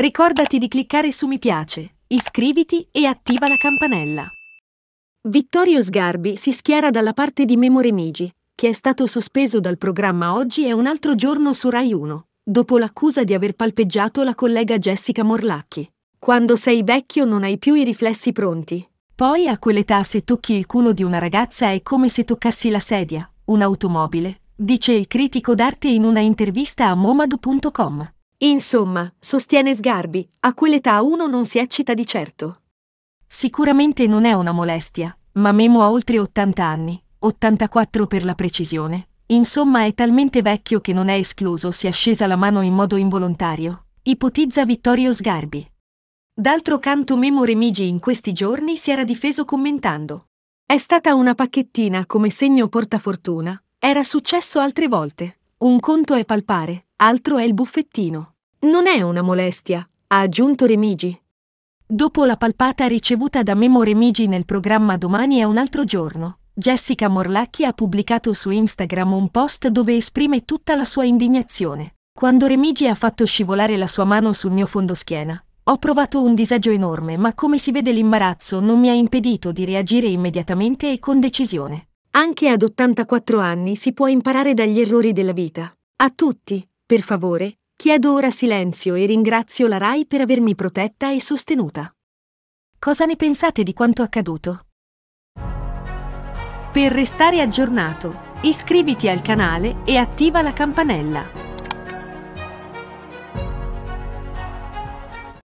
Ricordati di cliccare su mi piace, iscriviti e attiva la campanella. Vittorio Sgarbi si schiera dalla parte di Memo Remigi, che è stato sospeso dal programma Oggi e un altro giorno su Rai 1, dopo l'accusa di aver palpeggiato la collega Jessica Morlacchi. Quando sei vecchio non hai più i riflessi pronti. Poi a quell'età se tocchi il culo di una ragazza è come se toccassi la sedia, un'automobile, dice il critico d'arte in una intervista a momad.com. Insomma, sostiene Sgarbi, a quell'età uno non si eccita di certo. Sicuramente non è una molestia, ma Memo ha oltre 80 anni, 84 per la precisione. Insomma è talmente vecchio che non è escluso sia scesa la mano in modo involontario, ipotizza Vittorio Sgarbi. D'altro canto Memo Remigi in questi giorni si era difeso commentando. È stata una pacchettina come segno portafortuna, era successo altre volte. Un conto è palpare, altro è il buffettino. Non è una molestia, ha aggiunto Remigi. Dopo la palpata ricevuta da Memo Remigi nel programma Domani è un altro giorno, Jessica Morlacchi ha pubblicato su Instagram un post dove esprime tutta la sua indignazione. Quando Remigi ha fatto scivolare la sua mano sul mio fondoschiena, ho provato un disagio enorme, ma come si vede l'imbarazzo non mi ha impedito di reagire immediatamente e con decisione. Anche ad 84 anni si può imparare dagli errori della vita. A tutti, per favore, chiedo ora silenzio e ringrazio la RAI per avermi protetta e sostenuta. Cosa ne pensate di quanto accaduto? Per restare aggiornato, iscriviti al canale e attiva la campanella.